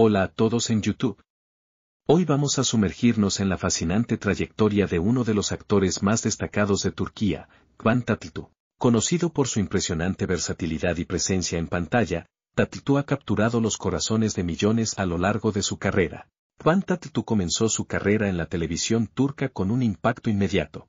Hola a todos en YouTube. Hoy vamos a sumergirnos en la fascinante trayectoria de uno de los actores más destacados de Turquía, Kvan Tatitu. Conocido por su impresionante versatilidad y presencia en pantalla, Tatitu ha capturado los corazones de millones a lo largo de su carrera. Kvan Tatitu comenzó su carrera en la televisión turca con un impacto inmediato.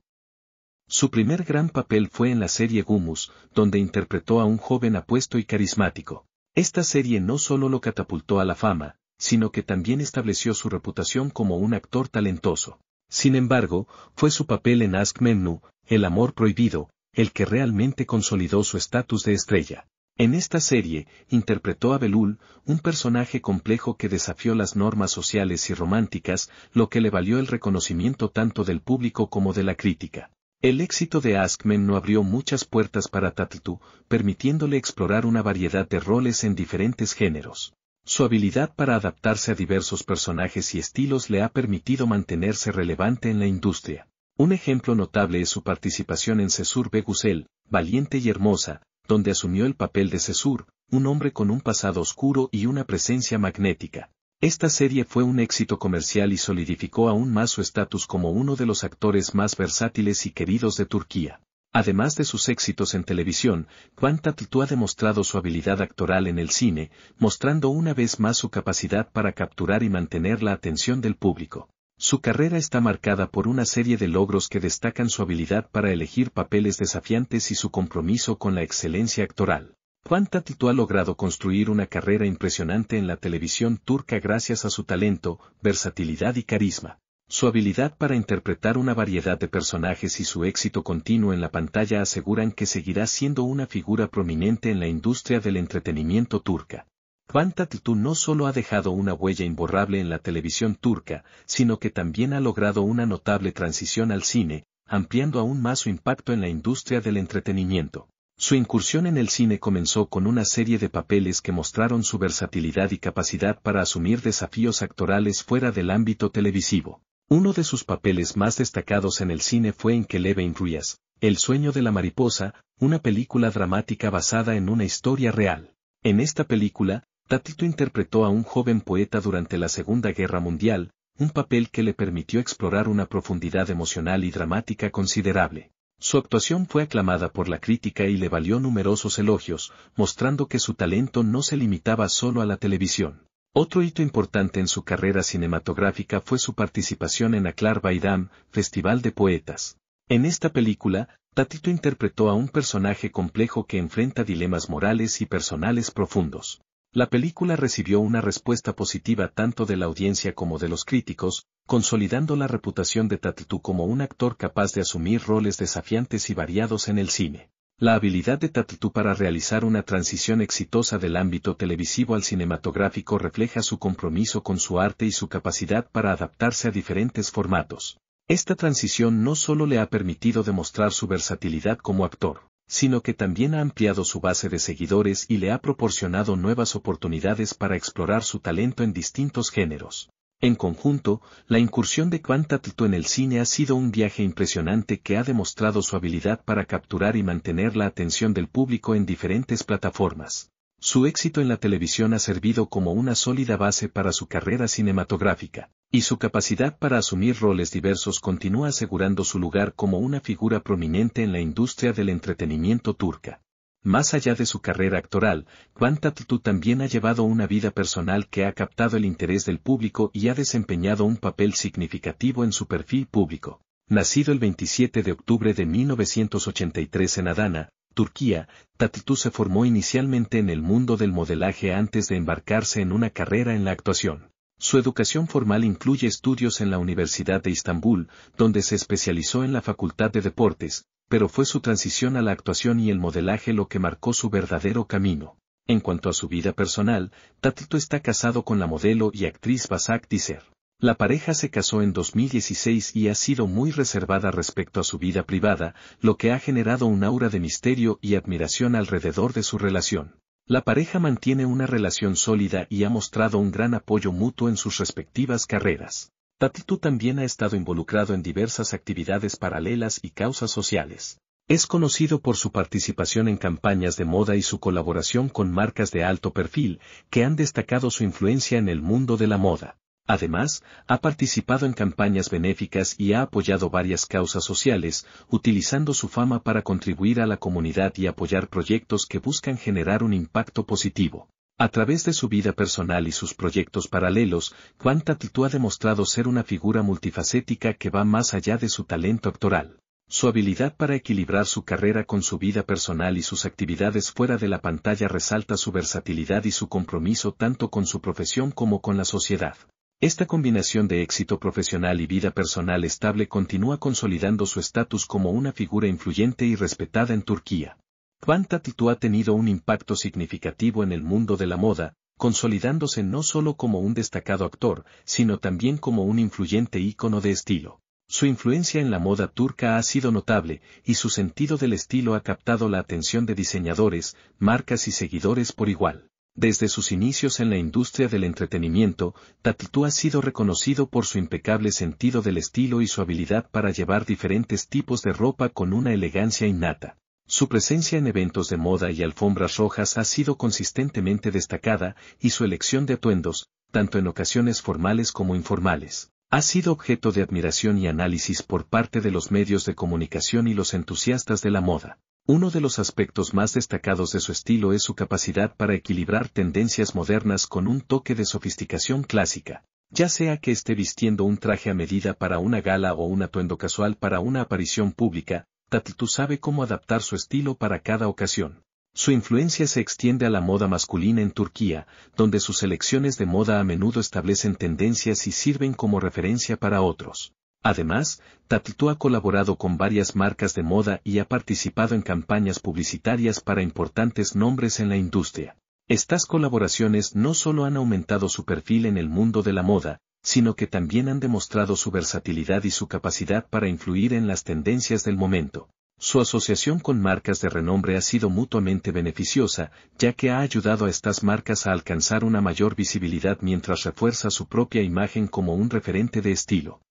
Su primer gran papel fue en la serie Gumus, donde interpretó a un joven apuesto y carismático. Esta serie no solo lo catapultó a la fama, sino que también estableció su reputación como un actor talentoso. Sin embargo, fue su papel en Ask Menu, El amor prohibido, el que realmente consolidó su estatus de estrella. En esta serie, interpretó a Belul, un personaje complejo que desafió las normas sociales y románticas, lo que le valió el reconocimiento tanto del público como de la crítica. El éxito de Askmen no abrió muchas puertas para Tatitu, permitiéndole explorar una variedad de roles en diferentes géneros. Su habilidad para adaptarse a diversos personajes y estilos le ha permitido mantenerse relevante en la industria. Un ejemplo notable es su participación en Cesur Begusel, Valiente y Hermosa, donde asumió el papel de Cesur, un hombre con un pasado oscuro y una presencia magnética. Esta serie fue un éxito comercial y solidificó aún más su estatus como uno de los actores más versátiles y queridos de Turquía. Además de sus éxitos en televisión, Juan Tatitú ha demostrado su habilidad actoral en el cine, mostrando una vez más su capacidad para capturar y mantener la atención del público. Su carrera está marcada por una serie de logros que destacan su habilidad para elegir papeles desafiantes y su compromiso con la excelencia actoral. Juan Tatitú ha logrado construir una carrera impresionante en la televisión turca gracias a su talento, versatilidad y carisma. Su habilidad para interpretar una variedad de personajes y su éxito continuo en la pantalla aseguran que seguirá siendo una figura prominente en la industria del entretenimiento turca. Van Tatlıtuğ no solo ha dejado una huella imborrable en la televisión turca, sino que también ha logrado una notable transición al cine, ampliando aún más su impacto en la industria del entretenimiento. Su incursión en el cine comenzó con una serie de papeles que mostraron su versatilidad y capacidad para asumir desafíos actorales fuera del ámbito televisivo. Uno de sus papeles más destacados en el cine fue en Kelevin Ruiz, El sueño de la mariposa, una película dramática basada en una historia real. En esta película, Tatito interpretó a un joven poeta durante la Segunda Guerra Mundial, un papel que le permitió explorar una profundidad emocional y dramática considerable. Su actuación fue aclamada por la crítica y le valió numerosos elogios, mostrando que su talento no se limitaba solo a la televisión. Otro hito importante en su carrera cinematográfica fue su participación en Aklar Baidam, Festival de Poetas. En esta película, Tatito interpretó a un personaje complejo que enfrenta dilemas morales y personales profundos. La película recibió una respuesta positiva tanto de la audiencia como de los críticos, consolidando la reputación de Tatito como un actor capaz de asumir roles desafiantes y variados en el cine. La habilidad de Tatitu para realizar una transición exitosa del ámbito televisivo al cinematográfico refleja su compromiso con su arte y su capacidad para adaptarse a diferentes formatos. Esta transición no solo le ha permitido demostrar su versatilidad como actor, sino que también ha ampliado su base de seguidores y le ha proporcionado nuevas oportunidades para explorar su talento en distintos géneros. En conjunto, la incursión de Quantatlto en el cine ha sido un viaje impresionante que ha demostrado su habilidad para capturar y mantener la atención del público en diferentes plataformas. Su éxito en la televisión ha servido como una sólida base para su carrera cinematográfica, y su capacidad para asumir roles diversos continúa asegurando su lugar como una figura prominente en la industria del entretenimiento turca. Más allá de su carrera actoral, Kwan Tatlú también ha llevado una vida personal que ha captado el interés del público y ha desempeñado un papel significativo en su perfil público. Nacido el 27 de octubre de 1983 en Adana, Turquía, Tatlú se formó inicialmente en el mundo del modelaje antes de embarcarse en una carrera en la actuación. Su educación formal incluye estudios en la Universidad de Istambul, donde se especializó en la Facultad de Deportes, pero fue su transición a la actuación y el modelaje lo que marcó su verdadero camino. En cuanto a su vida personal, Tatito está casado con la modelo y actriz Basak Tisser. La pareja se casó en 2016 y ha sido muy reservada respecto a su vida privada, lo que ha generado un aura de misterio y admiración alrededor de su relación. La pareja mantiene una relación sólida y ha mostrado un gran apoyo mutuo en sus respectivas carreras. Tatito también ha estado involucrado en diversas actividades paralelas y causas sociales. Es conocido por su participación en campañas de moda y su colaboración con marcas de alto perfil, que han destacado su influencia en el mundo de la moda. Además, ha participado en campañas benéficas y ha apoyado varias causas sociales, utilizando su fama para contribuir a la comunidad y apoyar proyectos que buscan generar un impacto positivo. A través de su vida personal y sus proyectos paralelos, Juan Tatitú ha demostrado ser una figura multifacética que va más allá de su talento actoral. Su habilidad para equilibrar su carrera con su vida personal y sus actividades fuera de la pantalla resalta su versatilidad y su compromiso tanto con su profesión como con la sociedad. Esta combinación de éxito profesional y vida personal estable continúa consolidando su estatus como una figura influyente y respetada en Turquía. Juan Tatitú ha tenido un impacto significativo en el mundo de la moda, consolidándose no solo como un destacado actor, sino también como un influyente ícono de estilo. Su influencia en la moda turca ha sido notable, y su sentido del estilo ha captado la atención de diseñadores, marcas y seguidores por igual. Desde sus inicios en la industria del entretenimiento, Tatitú ha sido reconocido por su impecable sentido del estilo y su habilidad para llevar diferentes tipos de ropa con una elegancia innata. Su presencia en eventos de moda y alfombras rojas ha sido consistentemente destacada, y su elección de atuendos, tanto en ocasiones formales como informales, ha sido objeto de admiración y análisis por parte de los medios de comunicación y los entusiastas de la moda. Uno de los aspectos más destacados de su estilo es su capacidad para equilibrar tendencias modernas con un toque de sofisticación clásica, ya sea que esté vistiendo un traje a medida para una gala o un atuendo casual para una aparición pública, Tattoo sabe cómo adaptar su estilo para cada ocasión. Su influencia se extiende a la moda masculina en Turquía, donde sus selecciones de moda a menudo establecen tendencias y sirven como referencia para otros. Además, tatitú ha colaborado con varias marcas de moda y ha participado en campañas publicitarias para importantes nombres en la industria. Estas colaboraciones no solo han aumentado su perfil en el mundo de la moda, sino que también han demostrado su versatilidad y su capacidad para influir en las tendencias del momento. Su asociación con marcas de renombre ha sido mutuamente beneficiosa, ya que ha ayudado a estas marcas a alcanzar una mayor visibilidad mientras refuerza su propia imagen como un referente de estilo.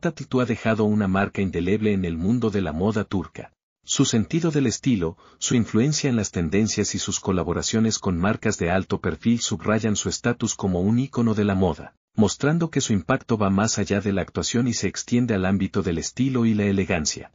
Tatitu ha dejado una marca indeleble en el mundo de la moda turca. Su sentido del estilo, su influencia en las tendencias y sus colaboraciones con marcas de alto perfil subrayan su estatus como un ícono de la moda mostrando que su impacto va más allá de la actuación y se extiende al ámbito del estilo y la elegancia.